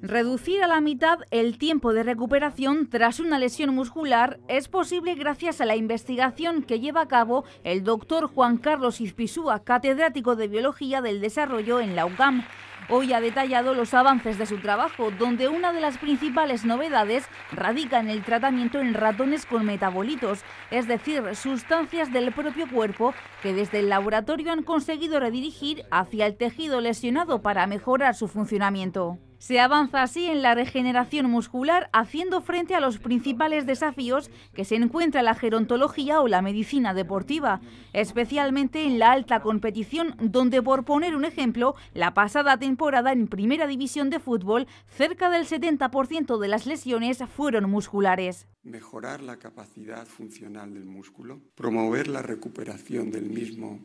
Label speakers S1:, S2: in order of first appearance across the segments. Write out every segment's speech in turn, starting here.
S1: Reducir a la mitad el tiempo de recuperación tras una lesión muscular es posible gracias a la investigación que lleva a cabo el doctor Juan Carlos Izpisúa, catedrático de Biología del Desarrollo en la UCAM. Hoy ha detallado los avances de su trabajo, donde una de las principales novedades radica en el tratamiento en ratones con metabolitos, es decir, sustancias del propio cuerpo que desde el laboratorio han conseguido redirigir hacia el tejido lesionado para mejorar su funcionamiento. Se avanza así en la regeneración muscular haciendo frente a los principales desafíos que se encuentra la gerontología o la medicina deportiva, especialmente en la alta competición donde, por poner un ejemplo, la pasada temporada en Primera División de Fútbol, cerca del 70% de las lesiones fueron musculares.
S2: Mejorar la capacidad funcional del músculo, promover la recuperación del mismo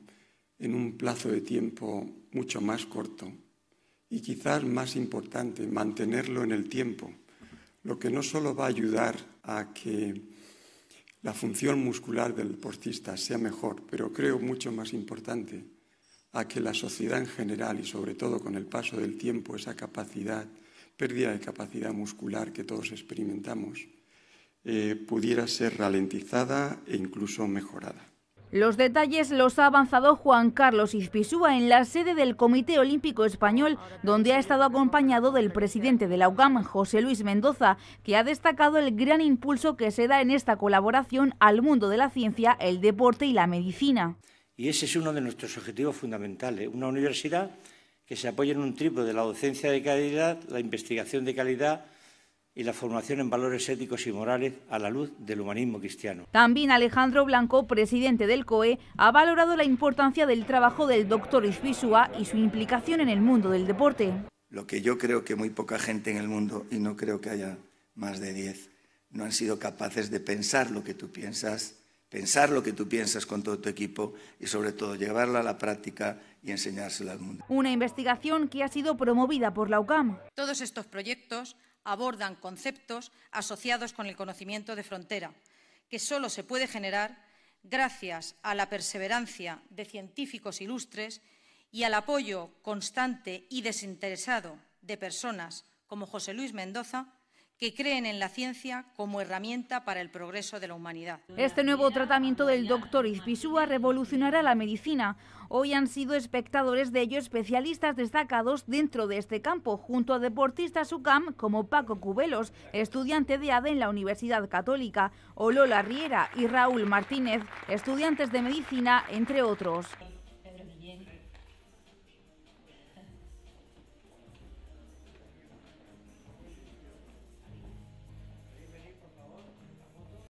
S2: en un plazo de tiempo mucho más corto y quizás más importante, mantenerlo en el tiempo, lo que no solo va a ayudar a que la función muscular del deportista sea mejor, pero creo mucho más importante, a que la sociedad en general y sobre todo con el paso del tiempo, esa capacidad, pérdida de capacidad muscular que todos experimentamos, eh, pudiera ser ralentizada e incluso mejorada.
S1: Los detalles los ha avanzado Juan Carlos Ispisúa en la sede del Comité Olímpico Español, donde ha estado acompañado del presidente de la UGAM, José Luis Mendoza, que ha destacado el gran impulso que se da en esta colaboración al mundo de la ciencia, el deporte y la medicina.
S2: Y ese es uno de nuestros objetivos fundamentales, una universidad que se apoye en un triplo de la docencia de calidad, la investigación de calidad y la formación en valores éticos y morales a la luz del humanismo cristiano.
S1: También Alejandro Blanco, presidente del COE, ha valorado la importancia del trabajo del doctor Isbisua y su implicación en el mundo del deporte.
S2: Lo que yo creo que muy poca gente en el mundo, y no creo que haya más de 10, no han sido capaces de pensar lo que tú piensas, pensar lo que tú piensas con todo tu equipo y sobre todo llevarla a la práctica y enseñársela al mundo.
S1: Una investigación que ha sido promovida
S3: por la UCAM. Todos estos proyectos abordan conceptos asociados con el conocimiento de frontera, que solo se puede generar gracias a la perseverancia de científicos ilustres y al apoyo constante y desinteresado de personas como José Luis Mendoza, que creen en la ciencia como herramienta para el progreso de la humanidad. Este
S1: nuevo tratamiento del doctor Izpisúa revolucionará la medicina. Hoy han sido espectadores de ello especialistas destacados dentro de este campo, junto a deportistas UCAM como Paco Cubelos, estudiante de ADE en la Universidad Católica, o Lola Riera y Raúl Martínez, estudiantes de medicina, entre otros.